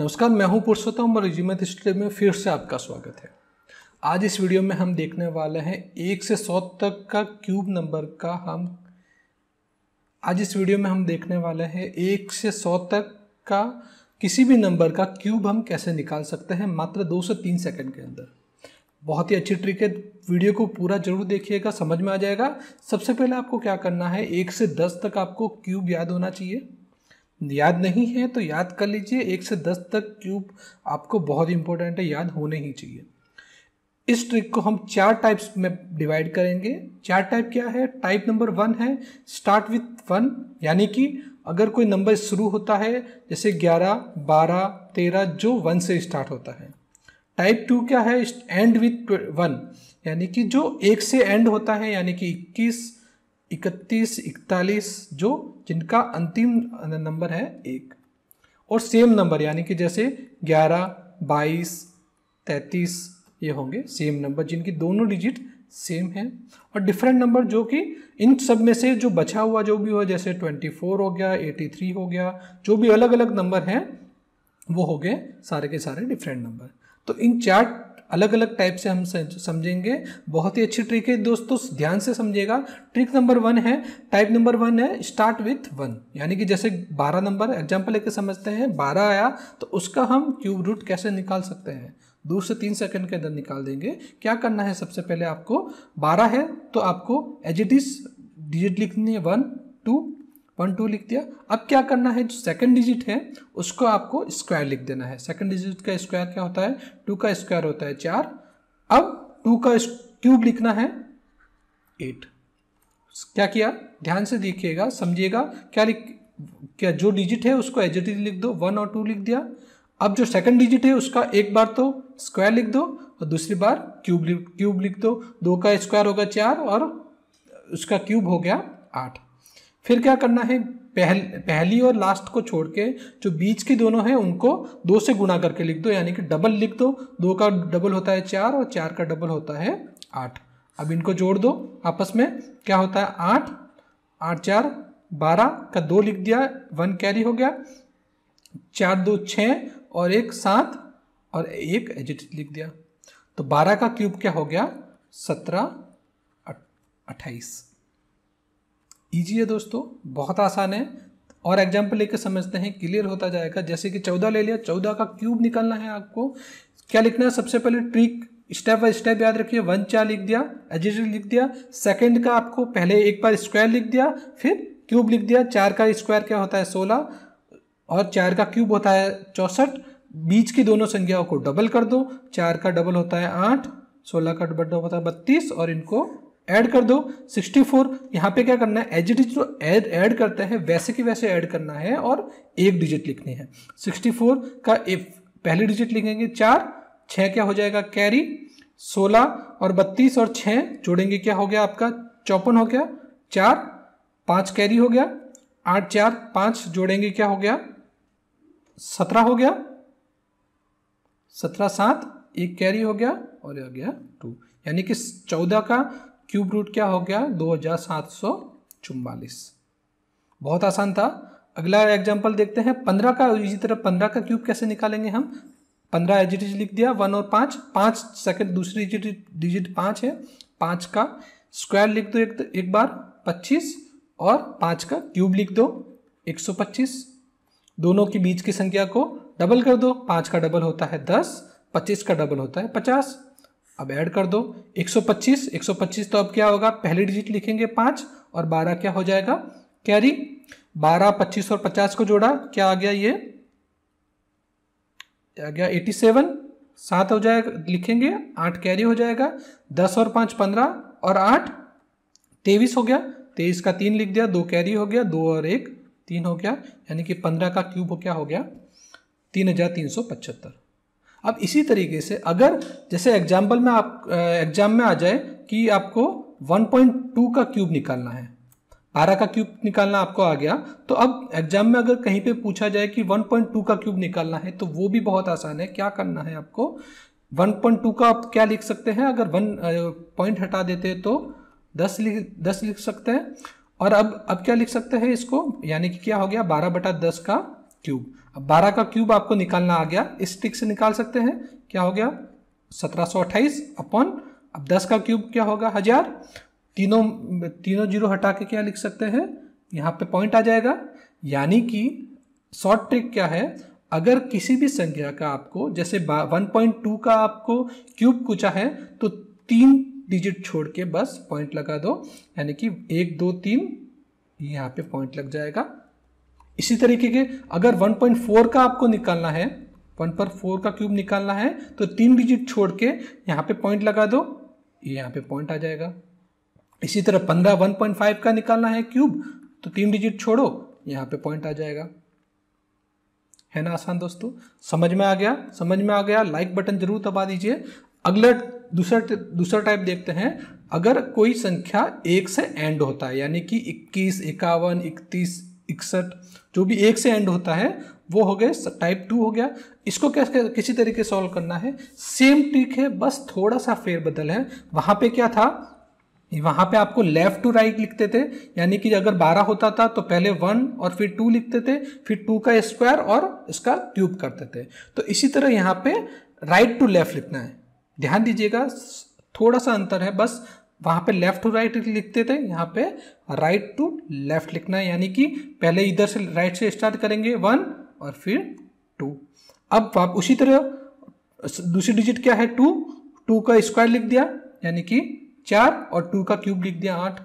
नमस्कार मैं हूं पुरुषोत्तम और रिज्यूमे हिस्ट्री में फिर से आपका स्वागत है आज इस वीडियो में हम देखने वाले हैं एक से सौ तक का क्यूब नंबर का हम आज इस वीडियो में हम देखने वाले हैं एक से सौ तक का किसी भी नंबर का क्यूब हम कैसे निकाल सकते हैं मात्र दो से तीन सेकेंड के अंदर बहुत ही अच्छी ट्रिक है वीडियो को पूरा जरूर देखिएगा समझ में आ जाएगा सबसे पहले आपको क्या करना है एक से दस तक आपको क्यूब याद होना चाहिए याद नहीं है तो याद कर लीजिए एक से दस तक क्यूब आपको बहुत इंपॉर्टेंट है याद होने ही चाहिए इस ट्रिक को हम चार टाइप्स में डिवाइड करेंगे चार टाइप क्या है टाइप नंबर वन है स्टार्ट विथ वन यानी कि अगर कोई नंबर शुरू होता है जैसे ग्यारह बारह तेरह जो वन से स्टार्ट होता है टाइप टू क्या है एंड विथ वन यानी कि जो एक से एंड होता है यानी कि इक्कीस इकतीस इकतालीस जो जिनका अंतिम नंबर है एक और सेम नंबर यानी कि जैसे ग्यारह बाईस तैतीस ये होंगे सेम नंबर जिनकी दोनों डिजिट सेम है और डिफरेंट नंबर जो कि इन सब में से जो बचा हुआ जो भी हो जैसे ट्वेंटी फोर हो गया एटी थ्री हो गया जो भी अलग अलग नंबर हैं वो हो गए सारे के सारे डिफरेंट नंबर तो इन चार अलग अलग टाइप से हम समझेंगे बहुत ही अच्छी ट्रिक है दोस्तों ध्यान से समझिएगा ट्रिक नंबर वन है टाइप नंबर वन है स्टार्ट विथ वन यानी कि जैसे बारह नंबर एग्जाम्पल लेके समझते हैं बारह आया तो उसका हम क्यूब रूट कैसे निकाल सकते हैं दो से तीन सेकंड के अंदर निकाल देंगे क्या करना है सबसे पहले आपको बारह है तो आपको एजिटिस इज डिजिट लिखनी है वन टू वन टू लिख दिया अब क्या करना है जो सेकंड डिजिट है उसको आपको स्क्वायर लिख देना है सेकंड डिजिट का स्क्वायर क्या होता है टू का स्क्वायर होता है चार अब टू का क्यूब लिखना है एट क्या किया ध्यान से देखिएगा समझिएगा क्या लिख क्या जो डिजिट है उसको एज लिख दो वन और टू लिख दिया अब जो सेकंड डिजिट है उसका एक बार तो स्क्वायर लिख दो और दूसरी बार क्यूब क्यूब लिख दो दो का स्क्वायर होगा चार और उसका क्यूब हो गया आठ फिर क्या करना है पहल पहली और लास्ट को छोड़ के जो बीच की दोनों हैं उनको दो से गुणा करके लिख दो यानी कि डबल लिख दो दो का डबल होता है चार और चार का डबल होता है आठ अब इनको जोड़ दो आपस में क्या होता है आठ आठ चार बारह का दो लिख दिया वन कैरी हो गया चार दो छः और एक सात और एक एजिट लिख दिया तो बारह का क्यूब क्या हो गया सत्रह अट्ठाईस ईजी है दोस्तों बहुत आसान है और एग्जाम्पल लेकर समझते हैं क्लियर होता जाएगा जैसे कि चौदह ले लिया चौदह का क्यूब निकालना है आपको क्या लिखना है सबसे पहले ट्रिक स्टेप बाय स्टेप याद रखिए वन चार लिख दिया एजिट लिख दिया सेकंड का आपको पहले एक बार स्क्वायर लिख दिया फिर क्यूब लिख दिया चार का स्क्वायर क्या होता है सोलह और चार का क्यूब होता है चौसठ बीच की दोनों संख्याओं को डबल कर दो चार का डबल होता है आठ सोलह का डबल होता है बत्तीस और इनको ऐड कर दो 64 फोर यहाँ पे क्या करना है एज इट इज जो एड ऐड करते हैं वैसे के वैसे ऐड करना है और एक डिजिट लिखनी है 64 का इफ पहली डिजिट लिखेंगे चार छः क्या हो जाएगा कैरी 16 और 32 और छः जोड़ेंगे क्या हो गया आपका चौपन हो गया चार पाँच कैरी हो गया आठ चार पाँच जोड़ेंगे क्या हो गया सत्रह हो गया सत्रह सात एक कैरी हो गया और आ गया टू यानी कि चौदह का क्यूब रूट क्या हो गया दो हजार सात सौ चुम्बालीस बहुत आसान था अगला एग्जाम्पल देखते हैं पंद्रह का इसी तरह पंद्रह का क्यूब कैसे निकालेंगे हम पंद्रह एजिटिज लिख दिया वन और पाँच पाँच सेकेंड दूसरी एजिट डिजिट पाँच है पाँच का स्क्वायर लिख दो एक, एक बार पच्चीस और पाँच का क्यूब लिख दो एक सौ पच्चीस दोनों के बीच की संख्या को डबल कर दो पाँच का डबल होता है दस पच्चीस का डबल होता है पचास अब ऐड कर दो 125 125 तो अब क्या होगा पहले डिजिट लिखेंगे पाँच और बारह क्या हो जाएगा कैरी बारह पच्चीस और पचास को जोड़ा क्या आ गया ये आ गया एटी सेवन सात हो जाएगा लिखेंगे आठ कैरी हो जाएगा दस और पाँच पंद्रह और आठ तेईस हो गया तेईस का तीन लिख दिया दो कैरी हो गया दो और एक तीन हो गया यानी कि पंद्रह का क्यूब हो क्या हो गया तीन हजार तीन सौ पचहत्तर अब इसी तरीके से अगर जैसे एग्जाम्पल में आप एग्जाम में आ जाए कि आपको 1.2 का क्यूब निकालना है बारह का क्यूब निकालना आपको आ गया तो अब एग्जाम में अगर कहीं पे पूछा जाए कि 1.2 का क्यूब निकालना है तो वो भी बहुत आसान है क्या करना है आपको 1.2 का आप क्या लिख सकते हैं अगर वन पॉइंट हटा देते हैं तो 10 लिख दस लिख सकते हैं और अब अब क्या लिख सकते हैं इसको यानी कि क्या हो गया 12 बटा दस का क्यूब अब 12 का क्यूब आपको निकालना आ गया इस ट्रिक से निकाल सकते हैं क्या हो गया अट्ठाईस अपॉन अब 10 का क्यूब क्या होगा हजार तीनों तीनों जीरो हटा के क्या लिख सकते हैं यहाँ पे पॉइंट आ जाएगा यानी कि शॉर्ट ट्रिक क्या है अगर किसी भी संख्या का आपको जैसे 1.2 का आपको क्यूब पूछा है तो तीन डिजिट छोड़ के बस पॉइंट लगा दो यानी कि एक दो तीन यहाँ पे पॉइंट लग जाएगा इसी तरीके के अगर 1.4 का आपको निकालना है वन पर फोर का क्यूब निकालना है तो तीन डिजिट छोड़ के यहाँ पे पॉइंट लगा दो ये यहाँ पे पॉइंट आ जाएगा इसी तरह 15 1.5 का निकालना है क्यूब तो तीन डिजिट छोड़ो यहाँ पे पॉइंट आ जाएगा है ना आसान दोस्तों समझ में आ गया समझ में आ गया लाइक बटन जरूर दबा दीजिए अगला दूसरा दूसरा टाइप देखते हैं अगर कोई संख्या एक से एंड होता है यानी कि इक्कीस इक्यावन इकतीस इकसठ जो भी एक से एंड होता है वो हो गए टाइप टू हो गया इसको कैसे किसी तरीके सॉल्व करना है सेम ट्रिक है बस थोड़ा सा फेरबदल है वहां पे क्या था वहां पे आपको लेफ्ट टू राइट लिखते थे यानी कि अगर 12 होता था तो पहले वन और फिर टू लिखते थे फिर टू का स्क्वायर और इसका क्यूब करते थे तो इसी तरह यहाँ पे राइट टू लेफ्ट लिखना है ध्यान दीजिएगा थोड़ा सा अंतर है बस वहाँ पे लेफ्ट टू राइट लिखते थे यहाँ पे राइट टू लेफ्ट लिखना है यानी कि पहले इधर से राइट से स्टार्ट करेंगे वन और फिर टू अब आप उसी तरह दूसरी डिजिट क्या है टू टू का स्क्वायर लिख दिया यानी कि चार और टू का क्यूब लिख दिया आठ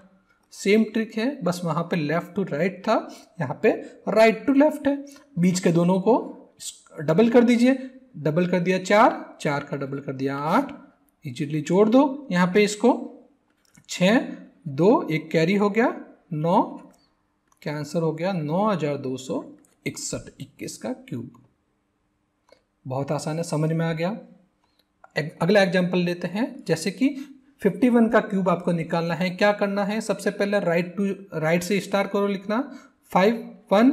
सेम ट्रिक है बस वहाँ पे लेफ्ट टू राइट था यहाँ पे राइट टू लेफ्ट है बीच के दोनों को डबल कर दीजिए डबल कर दिया चार चार का डबल कर दिया आठ इजीली जोड़ दो यहाँ पे इसको छः दो एक कैरी हो गया नौ क्या आंसर हो गया नौ हज़ार दो सौ इकसठ इक्कीस का क्यूब बहुत आसान है समझ में आ गया अगला एग्जाम्पल लेते हैं जैसे कि 51 का क्यूब आपको निकालना है क्या करना है सबसे पहले राइट टू राइट से स्टार करो लिखना फाइव वन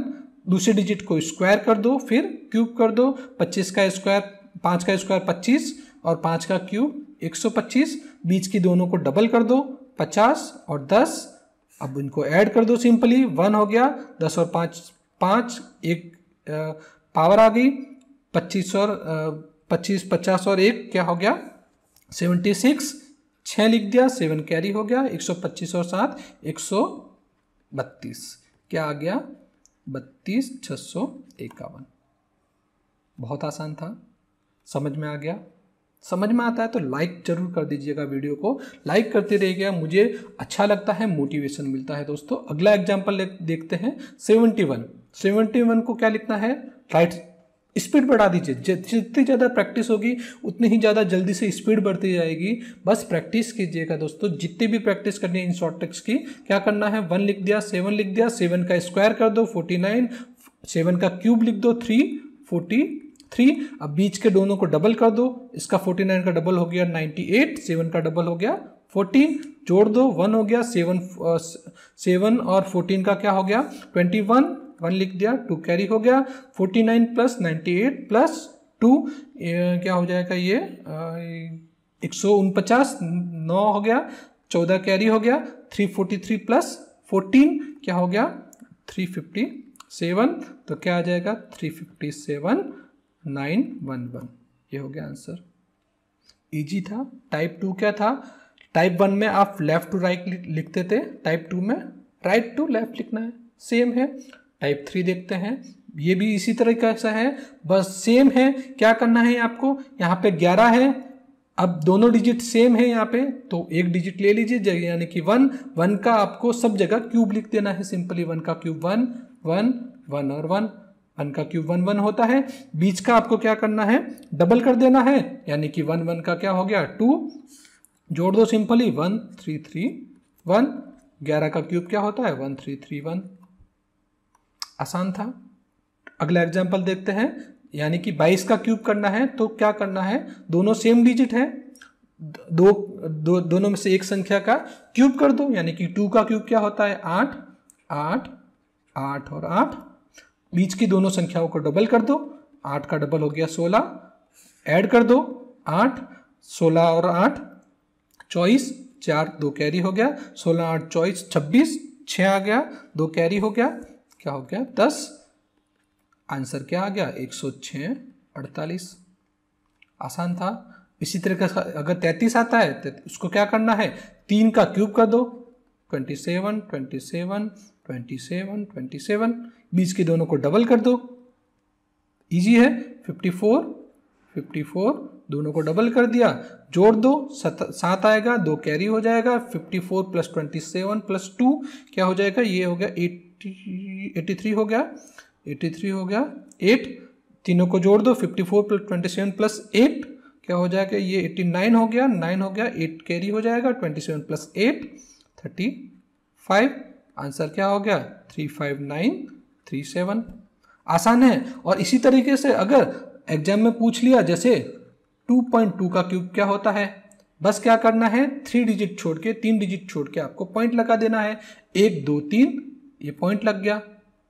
दूसरे डिजिट को स्क्वायर कर दो फिर क्यूब कर दो 25 का स्क्वायर पाँच का स्क्वायर 25 और पाँच का क्यूब 125 बीच की दोनों को डबल कर दो पचास और दस अब इनको ऐड कर दो सिंपली वन हो गया दस और पाँच पाँच एक पावर आ गई पच्चीस और पच्चीस पचास और एक क्या हो गया सेवेंटी सिक्स छः लिख दिया सेवन कैरी हो गया एक सौ पच्चीस और सात एक सौ बत्तीस क्या आ गया बत्तीस छः सौ इक्यावन बहुत आसान था समझ में आ गया समझ में आता है तो लाइक जरूर कर दीजिएगा वीडियो को लाइक करते रहिएगा मुझे अच्छा लगता है मोटिवेशन मिलता है दोस्तों अगला एग्जाम्पल देखते हैं सेवेंटी वन सेवेंटी वन को क्या लिखना है राइट स्पीड बढ़ा दीजिए जितनी ज़्यादा प्रैक्टिस होगी उतनी ही ज़्यादा जल्दी से स्पीड बढ़ती जाएगी बस प्रैक्टिस कीजिएगा दोस्तों जितनी भी प्रैक्टिस करनी है इन शॉर्ट टेक्स की क्या करना है वन लिख दिया सेवन लिख दिया सेवन का स्क्वायर कर दो फोर्टी नाइन सेवन का क्यूब लिख दो थ्री फोर्टी थ्री अब बीच के दोनों को डबल कर दो इसका फोर्टी नाइन का डबल हो गया नाइन्टी एट सेवन का डबल हो गया फोर्टीन जोड़ दो वन हो गया सेवन सेवन uh, और फोर्टीन का क्या हो गया ट्वेंटी वन वन लिख दिया टू कैरी हो गया forty nine plus ninety eight plus two क्या हो जाएगा ये uh, एक सौ उनपचास नौ हो गया चौदह कैरी हो गया three forty three plus fourteen क्या हो गया थ्री फिफ्टी सेवन तो क्या आ जाएगा three fifty seven nine one one ये हो गया आंसर इजी था टाइप टू क्या था टाइप वन में आप लेफ्ट टू राइट लिखते थे टाइप टू में राइट टू लेफ्ट लिखना है सेम है टाइप थ्री देखते हैं ये भी इसी तरह का है बस सेम है क्या करना है आपको यहाँ पे ग्यारह है अब दोनों डिजिट सेम है यहाँ पे तो एक डिजिट ले लीजिए यानी कि वन वन का आपको सब जगह क्यूब लिख देना है सिंपली वन का क्यूब वन वन वन और वन वन का क्यूब वन वन होता है बीच का आपको क्या करना है डबल कर देना है यानी कि वन वन का क्या हो गया टू जोड़ दो simply one three three one ग्यारह का क्यूब क्या होता है वन थ्री थ्री वन आसान था अगला एग्जाम्पल देखते हैं यानी कि बाईस का क्यूब करना है तो क्या करना है दोनों सेम डिजिट है दो, दो दोनों में से एक संख्या का क्यूब कर दो यानी कि टू का क्यूब क्या होता है आठ आठ आठ और आठ बीच की दोनों संख्याओं को डबल कर दो आठ का डबल हो गया सोलह ऐड कर दो आठ सोलह और आठ चौबीस चार दो कैरी हो गया सोलह आठ चौबीस छब्बीस छः आ गया दो कैरी हो गया क्या हो गया दस आंसर क्या आ गया एक सौ छः अड़तालीस आसान था इसी तरह का अगर तैंतीस आता है तो उसको क्या करना है तीन का क्यूब कर दो twenty seven twenty seven twenty seven twenty seven बीच के दोनों को डबल कर दो इजी है 54 54 दोनों को डबल कर दिया जोड़ दो सात आएगा दो कैरी हो जाएगा 54 plus twenty seven plus two क्या हो जाएगा ये हो गया एट्टी एटी थ्री हो गया एट्टी थ्री हो गया एट तीनों को जोड़ दो 54 plus twenty seven plus eight क्या हो जाएगा ये एट्टी नाइन हो गया नाइन हो गया एट कैरी हो जाएगा twenty seven plus eight thirty five answer क्या हो गया three five nine three seven आसान है और इसी तरीके से अगर एग्जाम में पूछ लिया जैसे टू पॉइंट टू का क्यूब क्या होता है बस क्या करना है थ्री डिजिट छोड़ के तीन डिजिट छोड़ के आपको पॉइंट लगा देना है एक दो तीन ये पॉइंट लग गया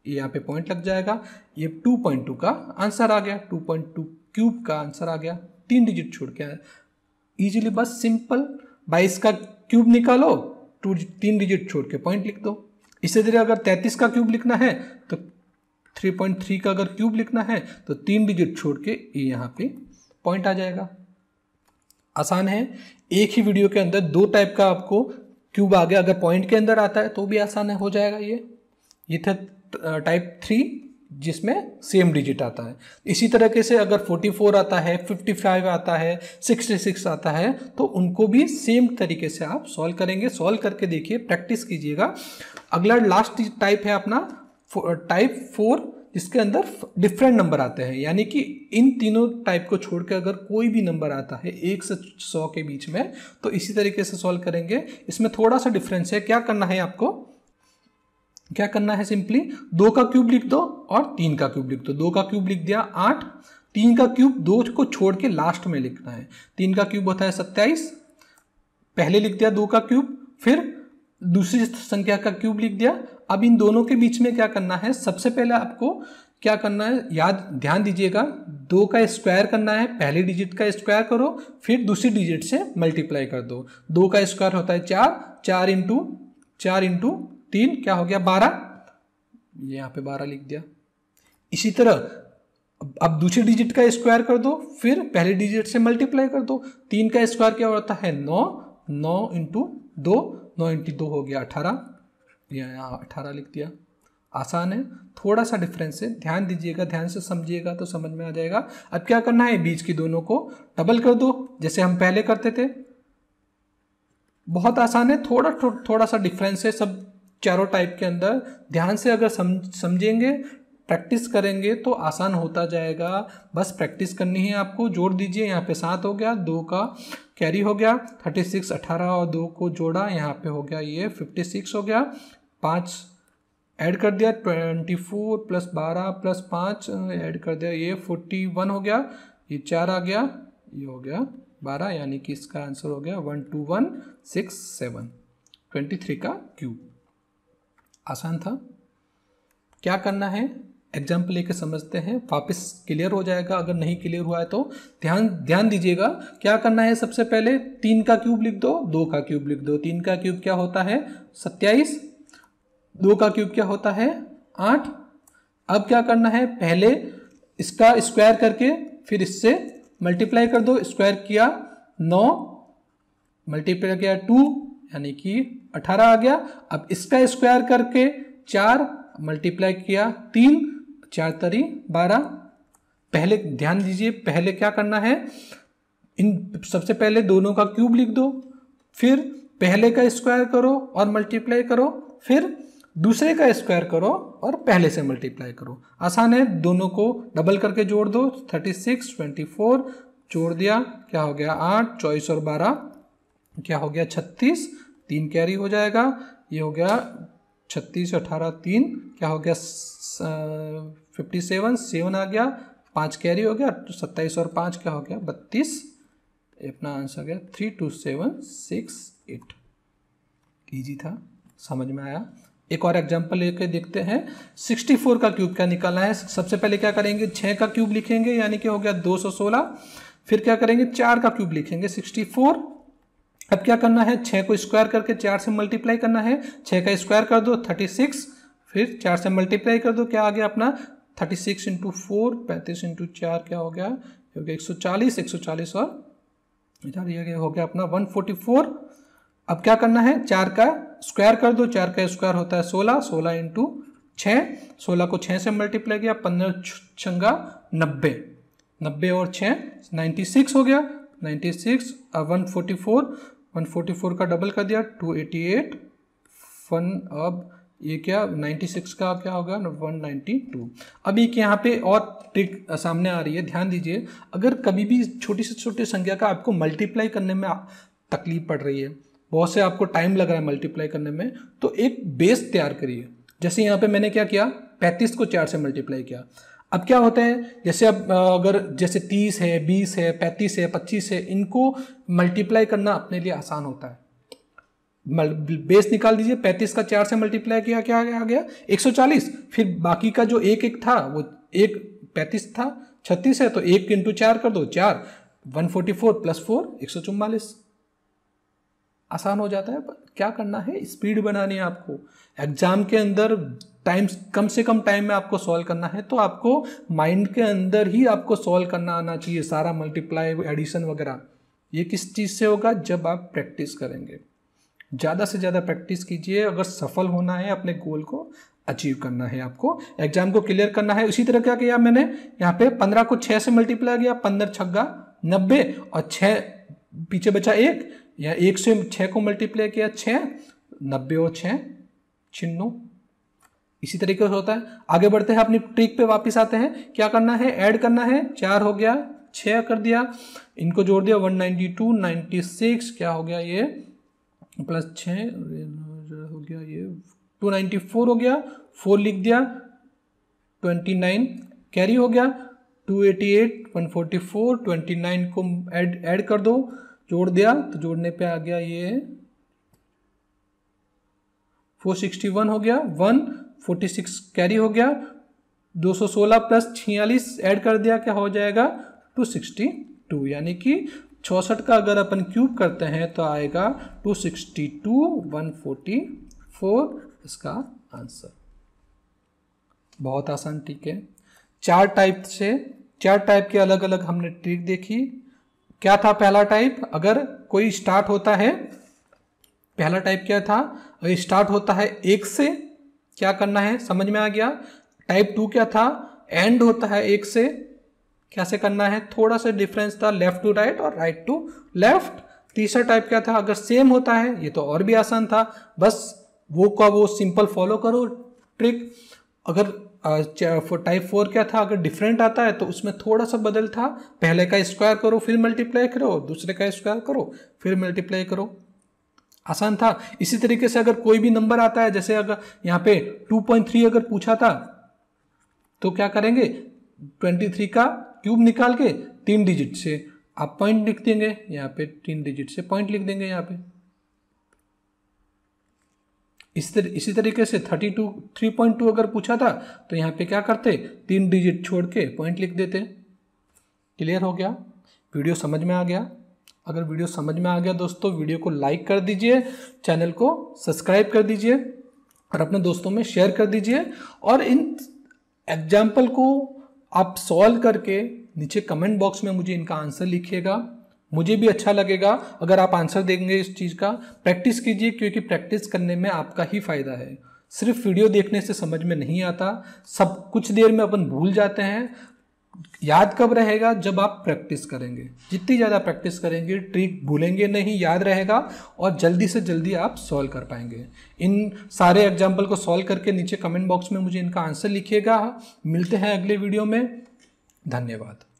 ये यहाँ पे पॉइंट लग जाएगा ये टू पॉइंट टू का आंसर आ गया टू पॉइंट टू क्यूब का आंसर आ गया तीन डिजिट छोड़ के ईजिली बस सिंपल बाईस का क्यूब निकालो टू तीन डिजिट छोड़ के पॉइंट लिख दो इसी तरह अगर तैंतीस का क्यूब लिखना है तो थ्री पॉइंट थ्री का अगर क्यूब लिखना है तो तीन डिजिट छोड़ के ये यहाँ पे पॉइंट आ जाएगा आसान है एक ही वीडियो के अंदर दो टाइप का आपको क्यूब आ गया अगर पॉइंट के अंदर आता है तो भी आसान है हो जाएगा ये ये था टाइप थ्री जिसमें सेम डिजिट आता है इसी तरीके से अगर 44 आता है 55 आता है 66 आता है तो उनको भी सेम तरीके से आप सॉल्व करेंगे सॉल्व करके देखिए प्रैक्टिस कीजिएगा अगला लास्ट टाइप है अपना टाइप फोर जिसके अंदर डिफरेंट नंबर आते हैं यानी कि इन तीनों टाइप को छोड़ के अगर कोई भी नंबर आता है एक से सौ के बीच में तो इसी तरीके से सॉल्व करेंगे इसमें थोड़ा सा डिफरेंस है क्या करना है आपको क्या करना है सिंपली दो का क्यूब लिख दो और तीन का क्यूब लिख दो दो का क्यूब लिख दिया आठ तीन का क्यूब दो को छोड़ के लास्ट में लिखना है तीन का क्यूब होता है सत्ताईस पहले लिख दिया दो का क्यूब फिर दूसरी संख्या का क्यूब लिख दिया अब इन दोनों के बीच में क्या करना है सबसे पहले आपको क्या करना है याद ध्यान दीजिएगा दो का स्क्वायर करना है पहले डिजिट का स्क्वायर करो फिर दूसरी डिजिट से मल्टीप्लाई कर दो दो का स्क्वायर होता है चार चार इंटू चार इंटू तीन क्या हो गया बारह यहाँ पे बारह लिख दिया इसी तरह अब दूसरी डिजिट का स्क्वायर कर दो फिर पहले डिजिट से मल्टीप्लाई कर दो तीन का स्क्वायर क्या होता है नौ नौ इंटू दो नौ इंटी दो हो गया अठारह या यहाँ अठारह लिख दिया आसान है थोड़ा सा डिफरेंस है ध्यान दीजिएगा ध्यान से समझिएगा तो समझ में आ जाएगा अब क्या करना है बीच की दोनों को डबल कर दो जैसे हम पहले करते थे बहुत आसान है थोड़ा थो, थोड़ा सा डिफरेंस है सब चारों टाइप के अंदर ध्यान से अगर समझेंगे प्रैक्टिस करेंगे तो आसान होता जाएगा बस प्रैक्टिस करनी है आपको जोड़ दीजिए यहाँ पे सात हो गया दो का कैरी हो गया थर्टी सिक्स अठारह और दो को जोड़ा यहाँ पे हो गया ये फिफ्टी सिक्स हो गया पाँच ऐड कर दिया ट्वेंटी फोर प्लस बारह प्लस पाँच ऐड कर दिया ये फोर्टी वन हो गया ये चार आ गया ये हो गया बारह यानी कि इसका आंसर हो गया one two one six seven twenty three का क्यूब आसान था क्या करना है एग्जाम्पल लेकर समझते हैं वापस क्लियर हो जाएगा अगर नहीं क्लियर हुआ है तो ध्यान ध्यान दीजिएगा क्या करना है सबसे पहले तीन का क्यूब लिख दो दो का क्यूब लिख दो तीन का क्यूब क्या होता है सत्ताईस दो का क्यूब क्या होता है आठ अब क्या करना है पहले इसका स्क्वायर करके फिर इससे मल्टीप्लाई कर दो स्क्वायर किया नौ मल्टीप्लाई किया टू यानी कि अठारह आ गया अब इसका स्क्वायर करके चार मल्टीप्लाई किया तीन चार तरी बारह पहले ध्यान दीजिए पहले क्या करना है इन सबसे पहले दोनों का क्यूब लिख दो फिर पहले का स्क्वायर करो और मल्टीप्लाई करो फिर दूसरे का स्क्वायर करो और पहले से मल्टीप्लाई करो आसान है दोनों को डबल करके जोड़ दो थर्टी सिक्स ट्वेंटी फोर जोड़ दिया क्या हो गया आठ चौबीस और बारह क्या हो गया छत्तीस तीन कैरी हो जाएगा ये हो गया छत्तीस अठारह तीन क्या हो गया फिफ्टी सेवन सेवन आ गया पाँच कैरी हो गया तो सत्ताईस और पाँच क्या हो गया बत्तीस अपना आंसर गया three two seven six eight easy था समझ में आया एक और एग्जांपल लेके देखते हैं 64 का क्यूब क्या निकालना है सबसे पहले क्या करेंगे 6 का क्यूब लिखेंगे यानी कि हो गया 216 फिर क्या करेंगे 4 का क्यूब लिखेंगे 64 अब क्या करना है 6 को स्क्वायर करके 4 से मल्टीप्लाई करना है 6 का स्क्वायर कर दो 36 फिर 4 से मल्टीप्लाई कर दो क्या आ गया अपना थर्टी सिक्स इंटू फोर पैंतीस इंटू चार क्या हो गया हो गया एक सौ चालीस एक सौ चालीस और इधर ये हो गया अपना वन फोर्टी फोर अब क्या करना है चार का स्क्वायर कर दो चार का स्क्वायर होता है सोलह सोलह इंटू छः सोलह को छः से मल्टीप्लाई किया पंद्रह चंगा नब्बे नब्बे और छः नाइन्टी सिक्स हो गया नाइन्टी सिक्स अब one forty four one forty four का डबल कर दिया टू एटी एट वन अब ये क्या 96 का क्या होगा 192 अभी एक यहाँ पे और ट्रिक सामने आ रही है ध्यान दीजिए अगर कभी भी छोटी से छोटी संख्या का आपको मल्टीप्लाई करने में तकलीफ पड़ रही है बहुत से आपको टाइम लग रहा है मल्टीप्लाई करने में तो एक बेस तैयार करिए जैसे यहाँ पे मैंने क्या किया पैंतीस को चार से मल्टीप्लाई किया अब क्या होता है जैसे अब अगर जैसे तीस है बीस है पैंतीस है पच्चीस है इनको मल्टीप्लाई करना अपने लिए आसान होता है बेस निकाल दीजिए पैंतीस का चार से मल्टीप्लाई किया क्या आ गया एक सौ चालीस फिर बाकी का जो एक एक था वो एक पैंतीस था छत्तीस है तो एक इंटू चार कर दो चार one forty four plus four एक सौ चुम्बालीस आसान हो जाता है पर क्या करना है स्पीड बनानी है आपको एग्जाम के अंदर टाइम कम से कम टाइम में आपको सॉल्व करना है तो आपको माइंड के अंदर ही आपको सॉल्व करना आना चाहिए सारा मल्टीप्लाई एडिशन वगैरह ये किस चीज़ से होगा जब आप प्रैक्टिस करेंगे ज़्यादा से ज़्यादा प्रैक्टिस कीजिए अगर सफल होना है अपने गोल को अचीव करना है आपको एग्जाम को क्लियर करना है उसी तरह क्या किया मैंने यहाँ पे पंद्रह को छः से मल्टीप्लाई किया पंद्रह छग्गा नब्बे और छः पीछे बचा एक या एक से छः को मल्टीप्लाई किया छः नब्बे और छः छिन्नू इसी तरीके से होता है आगे बढ़ते हैं अपनी ट्रिक पे वापस आते हैं क्या करना है ऐड करना है चार हो गया छः कर दिया इनको जोड़ दिया 192, सिक्स क्या हो गया ये प्लस छः हो गया ये टू नाइन्टी फोर हो गया फोर लिख दिया ट्वेंटी नाइन कैरी हो गया two eighty eight one forty four twenty nine को ऐड ऐड कर दो जोड़ दिया तो जोड़ने पे आ गया ये फोर सिक्सटी वन हो गया वन फोर्टी सिक्स कैरी हो गया दो सौ सोलह प्लस छियालीस ऐड कर दिया क्या हो जाएगा टू सिक्सटी टू यानी कि 64 का अगर अपन क्यूब करते हैं तो आएगा 262 144 इसका आंसर बहुत आसान ट्रिक है चार टाइप से चार टाइप के अलग अलग हमने ट्रिक देखी क्या था पहला टाइप अगर कोई स्टार्ट होता है पहला टाइप क्या था अगर स्टार्ट होता है एक से क्या करना है समझ में आ गया टाइप टू क्या था एंड होता है एक से कैसे करना है थोड़ा सा डिफरेंस था लेफ्ट टू राइट और राइट टू लेफ्ट तीसरा टाइप क्या था अगर सेम होता है ये तो और भी आसान था बस वो का वो सिंपल फॉलो करो ट्रिक अगर टाइप फोर क्या था अगर डिफरेंट आता है तो उसमें थोड़ा सा बदल था पहले का स्क्वायर करो फिर मल्टीप्लाई करो दूसरे का स्क्वायर करो फिर मल्टीप्लाई करो आसान था इसी तरीके से अगर कोई भी नंबर आता है जैसे अगर यहाँ पे 2.3 अगर पूछा था तो क्या करेंगे 23 का क्यूब निकाल के तीन डिजिट से आप पॉइंट लिख देंगे यहाँ पे तीन डिजिट से पॉइंट लिख देंगे यहाँ पे इस तर, इसी तरीके से thirty two three point two अगर पूछा था तो यहाँ पे क्या करते तीन डिजिट छोड़ के पॉइंट लिख देते क्लियर हो गया वीडियो समझ में आ गया अगर वीडियो समझ में आ गया दोस्तों वीडियो को लाइक कर दीजिए चैनल को सब्सक्राइब कर दीजिए और अपने दोस्तों में शेयर कर दीजिए और इन एग्जाम्पल को आप सॉल्व करके नीचे कमेंट बॉक्स में मुझे इनका आंसर लिखिएगा मुझे भी अच्छा लगेगा अगर आप आंसर देंगे इस चीज़ का प्रैक्टिस कीजिए क्योंकि प्रैक्टिस करने में आपका ही फायदा है सिर्फ वीडियो देखने से समझ में नहीं आता सब कुछ देर में अपन भूल जाते हैं याद कब रहेगा जब आप प्रैक्टिस करेंगे जितनी ज़्यादा प्रैक्टिस करेंगे ट्रिक भूलेंगे नहीं याद रहेगा और जल्दी से जल्दी आप सॉल्व कर पाएंगे इन सारे एग्जाम्पल को सॉल्व करके नीचे कमेंट बॉक्स में मुझे इनका आंसर लिखिएगा मिलते हैं अगले वीडियो में धन्यवाद